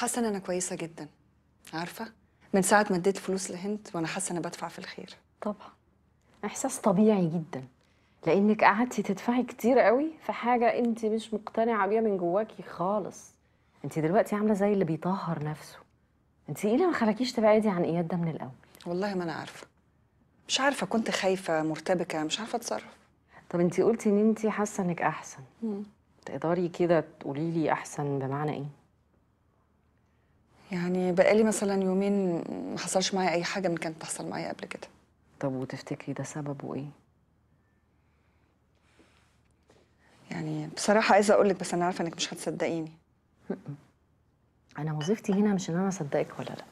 حاسه ان انا كويسه جدا عارفه من ساعه ما اديت فلوس لهند وانا حاسه انا بدفع في الخير طبعا احساس طبيعي جدا لانك قعدتي تدفعي كتير قوي في حاجه انت مش مقتنعه بيها من جواكي خالص انت دلوقتي عامله زي اللي بيطهر نفسه انت ايه اللي ما خلاكيش تبعدي عن اياد ده من الاول والله ما انا عارفه مش عارفه كنت خايفه مرتبكه مش عارفه اتصرف طب انت قلتي ان انت حاسه انك احسن مم. تقدري كده تقولي لي احسن بمعنى ايه يعني بقالي مثلا يومين ما حصلش معايا اي حاجه من كانت تحصل معايا قبل كده طب وتفتكري ده سببه ايه يعني بصراحه عايزه اقول لك بس انا عارفه انك مش هتصدقيني انا وظيفتي هنا مش ان انا اصدقك ولا لا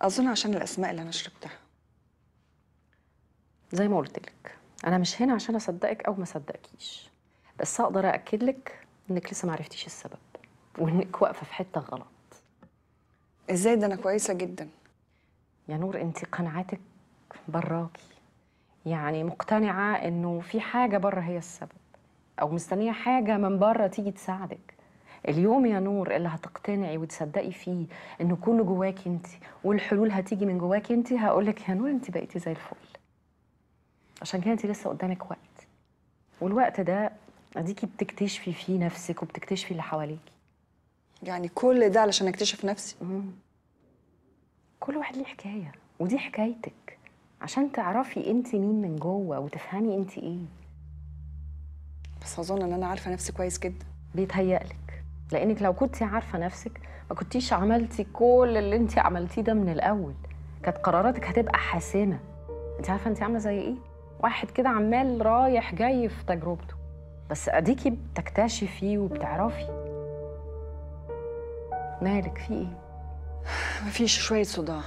اظن عشان الاسماء اللي انا شربتها زي ما قلت لك انا مش هنا عشان اصدقك او ما اصدقكيش بس اقدر ااكد لك انك لسه ما عرفتيش السبب وانك واقفه في حته غلط ازاي ده انا كويسه جدا يا نور انت قناعاتك براكي يعني مقتنعه انه في حاجه بره هي السبب او مستنيه حاجه من بره تيجي تساعدك اليوم يا نور اللي هتقتنعي وتصدقي فيه انه كله جواكي انت والحلول هتيجي من جواكي انت لك يا نور انت بقيتي زي الفل عشان كده انت لسه قدامك وقت والوقت ده اديكي بتكتشفي فيه نفسك وبتكتشفي اللي حواليكي يعني كل ده علشان اكتشف نفسي مم. كل واحد ليه حكايه ودي حكايتك عشان تعرفي انت مين من جوه وتفهمي انت ايه بس اظن ان انا عارفه نفسي كويس جدا بيتهيألك لانك لو كنتي عارفه نفسك ما كنتيش عملتي كل اللي انت عملتيه ده من الاول كانت قراراتك هتبقى حاسمه انت عارفه انت عامله زي ايه واحد كده عمال رايح جاي في تجربته بس اديكي بتكتشفي وبتعرفي مالك في ايه؟ مفيش شوية صداع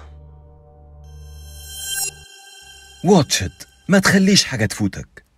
واتش ما تخليش حاجة تفوتك